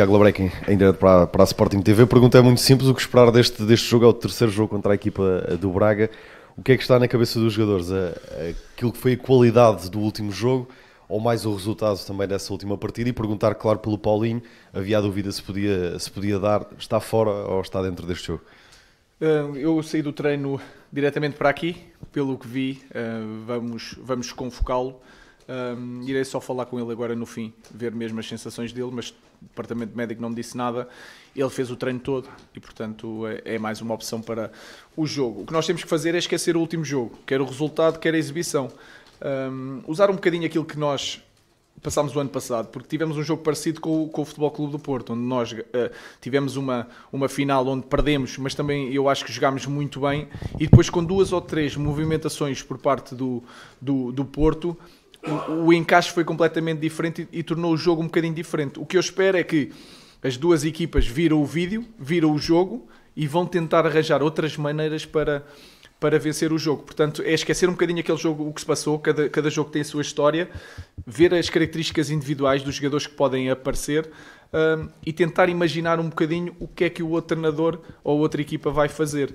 Tiago Labrequim, em direto para, para a Sporting TV. A pergunta é muito simples: o que esperar deste, deste jogo? É o terceiro jogo contra a equipa do Braga. O que é que está na cabeça dos jogadores? Aquilo que foi a qualidade do último jogo ou mais o resultado também dessa última partida? E perguntar, claro, pelo Paulinho: havia a dúvida se podia, se podia dar, está fora ou está dentro deste jogo? Hum, eu saí do treino diretamente para aqui, pelo que vi, hum, vamos, vamos convocá-lo. Um, irei só falar com ele agora no fim, ver mesmo as sensações dele, mas o departamento médico não me disse nada. Ele fez o treino todo e, portanto, é, é mais uma opção para o jogo. O que nós temos que fazer é esquecer o último jogo, quer o resultado, quer a exibição. Um, usar um bocadinho aquilo que nós passámos o ano passado, porque tivemos um jogo parecido com, com o Futebol Clube do Porto, onde nós uh, tivemos uma, uma final onde perdemos, mas também eu acho que jogámos muito bem, e depois com duas ou três movimentações por parte do, do, do Porto, o, o encaixe foi completamente diferente e, e, tornou o jogo um bocadinho diferente. O que eu espero é que as duas equipas viram o vídeo, viram o jogo e vão tentar arranjar outras maneiras para, para vencer o jogo. Portanto, é esquecer um bocadinho aquele jogo, o que se passou, cada, cada jogo tem a sua história ver as características individuais dos jogadores que podem aparecer um, e tentar imaginar um bocadinho o que é que o outro treinador ou outra equipa vai fazer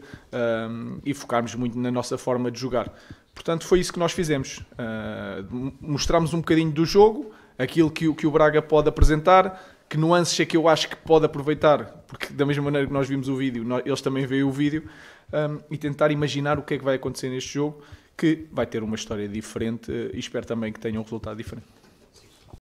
um, e focarmos muito na nossa forma de jogar. Portanto, foi isso que nós fizemos. Uh, mostramos um bocadinho do jogo, aquilo que, que o Braga pode apresentar, que nuances é que eu acho que pode aproveitar, porque da mesma maneira que nós vimos o vídeo, nós, eles também veem o vídeo, um, e tentar imaginar o que é que vai acontecer neste jogo, que vai ter uma história diferente eh, e espero também que tenha um resultado diferente.